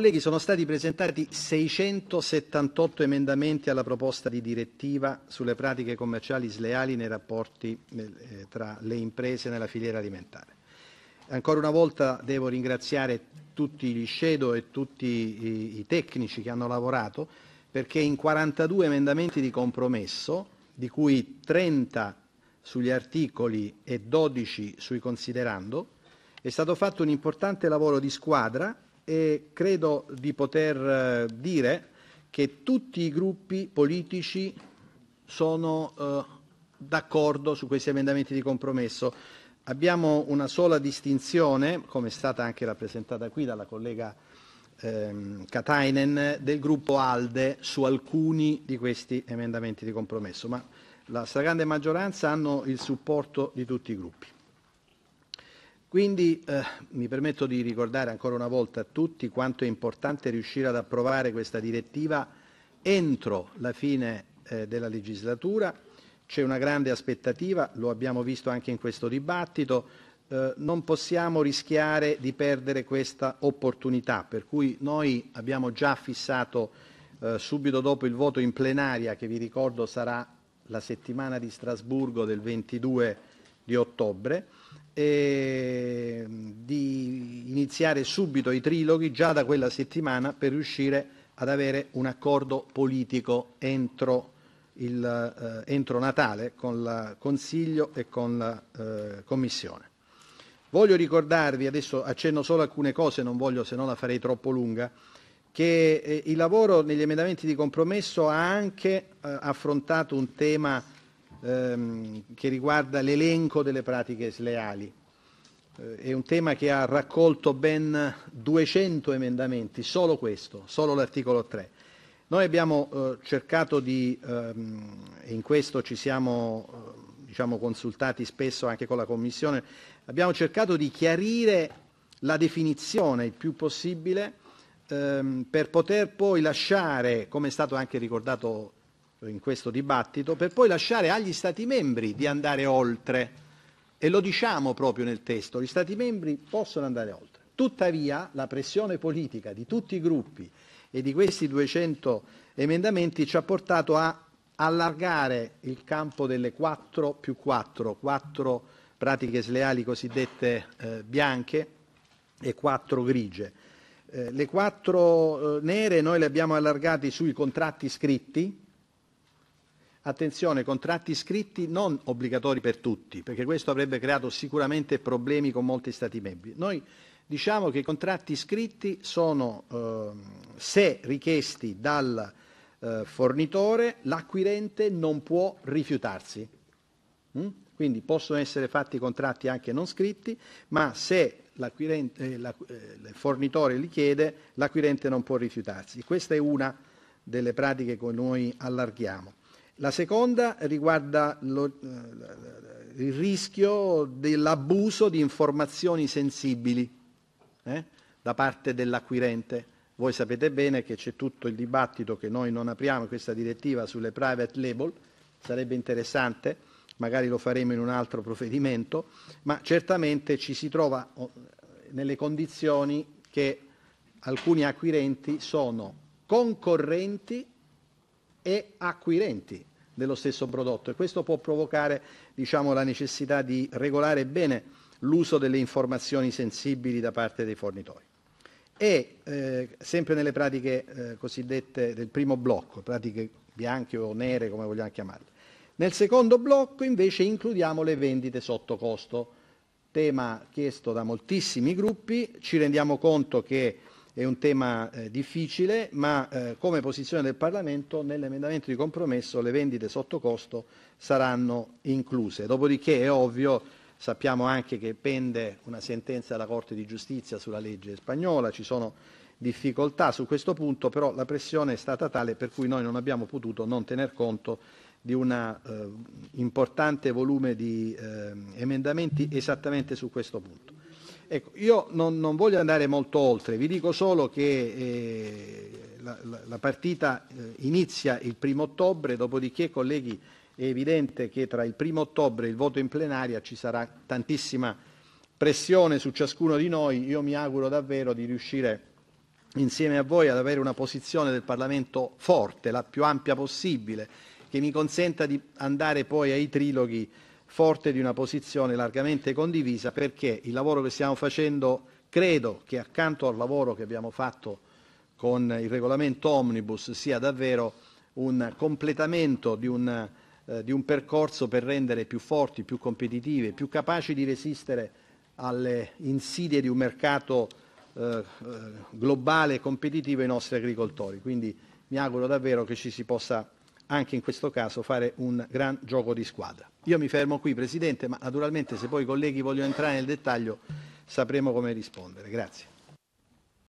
Colleghi, sono stati presentati 678 emendamenti alla proposta di direttiva sulle pratiche commerciali sleali nei rapporti eh, tra le imprese nella filiera alimentare. Ancora una volta devo ringraziare tutti gli shadow e tutti i tecnici che hanno lavorato perché in 42 emendamenti di compromesso, di cui 30 sugli articoli e 12 sui considerando, è stato fatto un importante lavoro di squadra e credo di poter eh, dire che tutti i gruppi politici sono eh, d'accordo su questi emendamenti di compromesso. Abbiamo una sola distinzione, come è stata anche rappresentata qui dalla collega ehm, Katainen, del gruppo ALDE su alcuni di questi emendamenti di compromesso, ma la stragrande maggioranza hanno il supporto di tutti i gruppi. Quindi eh, mi permetto di ricordare ancora una volta a tutti quanto è importante riuscire ad approvare questa direttiva entro la fine eh, della legislatura. C'è una grande aspettativa, lo abbiamo visto anche in questo dibattito, eh, non possiamo rischiare di perdere questa opportunità, per cui noi abbiamo già fissato eh, subito dopo il voto in plenaria, che vi ricordo sarà la settimana di Strasburgo del 22 di ottobre, eh, di iniziare subito i triloghi già da quella settimana per riuscire ad avere un accordo politico entro, il, eh, entro Natale con il Consiglio e con la eh, Commissione. Voglio ricordarvi, adesso accenno solo alcune cose, non voglio se no la farei troppo lunga, che eh, il lavoro negli emendamenti di compromesso ha anche eh, affrontato un tema ehm, che riguarda l'elenco delle pratiche sleali. Eh, è un tema che ha raccolto ben 200 emendamenti, solo questo, solo l'articolo 3. Noi abbiamo eh, cercato di, ehm, e in questo ci siamo eh, diciamo, consultati spesso anche con la Commissione, abbiamo cercato di chiarire la definizione il più possibile ehm, per poter poi lasciare, come è stato anche ricordato in questo dibattito, per poi lasciare agli Stati membri di andare oltre. E lo diciamo proprio nel testo, gli Stati membri possono andare oltre. Tuttavia la pressione politica di tutti i gruppi e di questi 200 emendamenti ci ha portato a allargare il campo delle 4 più 4, 4 pratiche sleali cosiddette eh, bianche e 4 grigie. Eh, le 4 eh, nere noi le abbiamo allargate sui contratti scritti, Attenzione, contratti scritti non obbligatori per tutti, perché questo avrebbe creato sicuramente problemi con molti Stati membri. Noi diciamo che i contratti scritti sono, eh, se richiesti dal eh, fornitore, l'acquirente non può rifiutarsi. Mm? Quindi possono essere fatti contratti anche non scritti, ma se eh, la, eh, il fornitore li chiede, l'acquirente non può rifiutarsi. Questa è una delle pratiche che noi allarghiamo. La seconda riguarda lo, eh, il rischio dell'abuso di informazioni sensibili eh, da parte dell'acquirente. Voi sapete bene che c'è tutto il dibattito che noi non apriamo questa direttiva sulle private label, sarebbe interessante, magari lo faremo in un altro provvedimento, ma certamente ci si trova oh, nelle condizioni che alcuni acquirenti sono concorrenti e acquirenti dello stesso prodotto e questo può provocare diciamo, la necessità di regolare bene l'uso delle informazioni sensibili da parte dei fornitori. E eh, sempre nelle pratiche eh, cosiddette del primo blocco, pratiche bianche o nere come vogliamo chiamarle. Nel secondo blocco invece includiamo le vendite sotto costo, tema chiesto da moltissimi gruppi, ci rendiamo conto che è un tema eh, difficile, ma eh, come posizione del Parlamento nell'emendamento di compromesso le vendite sotto costo saranno incluse. Dopodiché è ovvio, sappiamo anche che pende una sentenza della Corte di Giustizia sulla legge spagnola, ci sono difficoltà su questo punto, però la pressione è stata tale per cui noi non abbiamo potuto non tener conto di un eh, importante volume di eh, emendamenti esattamente su questo punto. Ecco, io non, non, voglio andare molto oltre, vi dico solo che eh, la, la, partita eh, inizia il primo ottobre, dopodiché colleghi è evidente che tra il primo ottobre e il voto in plenaria ci sarà tantissima pressione su ciascuno di noi, io mi auguro davvero di riuscire insieme a voi ad avere una posizione del Parlamento forte, la più ampia possibile, che mi consenta di andare poi ai triloghi forte di una posizione largamente condivisa perché il lavoro che stiamo facendo, credo che accanto al lavoro che abbiamo fatto con il regolamento Omnibus sia davvero un completamento di un, eh, di un percorso per rendere più forti, più competitive, più capaci di resistere alle insidie di un mercato eh, eh, globale e competitivo ai nostri agricoltori. Quindi mi auguro davvero che ci si possa anche in questo caso fare un gran gioco di squadra. Io mi fermo qui Presidente, ma naturalmente se poi i colleghi vogliono entrare nel dettaglio sapremo come rispondere. Grazie.